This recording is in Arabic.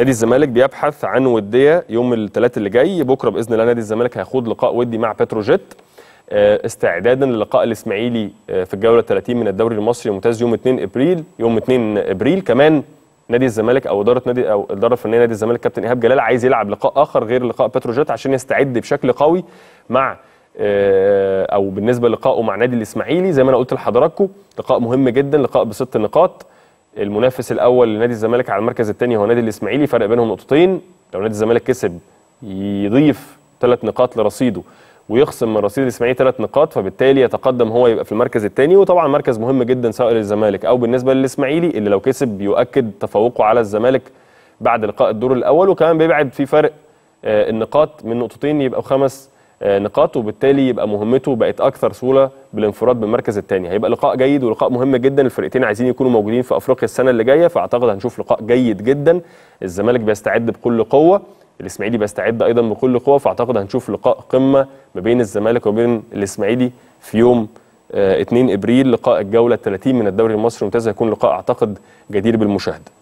نادي الزمالك بيبحث عن وديه يوم الثلاث اللي جاي بكره باذن الله نادي الزمالك هيخوض لقاء ودي مع بتروجيت آه، استعدادا للقاء الاسماعيلي آه، في الجوله 30 من الدوري المصري الممتاز يوم 2 ابريل يوم 2 ابريل كمان نادي الزمالك او اداره نادي او الاداره الفنيه نادي الزمالك كابتن ايهاب جلال عايز يلعب لقاء اخر غير لقاء بتروجيت عشان يستعد بشكل قوي مع آه، او بالنسبه للقائه مع نادي الاسماعيلي زي ما انا قلت لحضراتكم لقاء مهم جدا لقاء بست نقاط المنافس الاول لنادي الزمالك على المركز الثاني هو نادي الاسماعيلي فرق بينهم نقطتين لو نادي الزمالك كسب يضيف ثلاث نقاط لرصيده ويخصم من رصيد الاسماعيلي ثلاث نقاط فبالتالي يتقدم هو يبقى في المركز الثاني وطبعا مركز مهم جدا سواء للزمالك او بالنسبه للاسماعيلي اللي لو كسب يؤكد تفوقه على الزمالك بعد لقاء الدور الاول وكمان بيبعد في فرق آه، النقاط من نقطتين يبقى خمس آه، نقاط وبالتالي يبقى مهمته بقت اكثر سهوله بالانفراد بالمركز الثاني هيبقى لقاء جيد ولقاء مهم جدا الفرقتين عايزين يكونوا موجودين في افريقيا السنه اللي جايه فاعتقد هنشوف لقاء جيد جدا الزمالك بيستعد بكل قوه الاسماعيلي بيستعد ايضا بكل قوه فاعتقد هنشوف لقاء قمه ما بين الزمالك وما بين الاسماعيلي في يوم 2 آه، ابريل لقاء الجوله 30 من الدوري المصري الممتاز هيكون لقاء اعتقد جدير بالمشاهده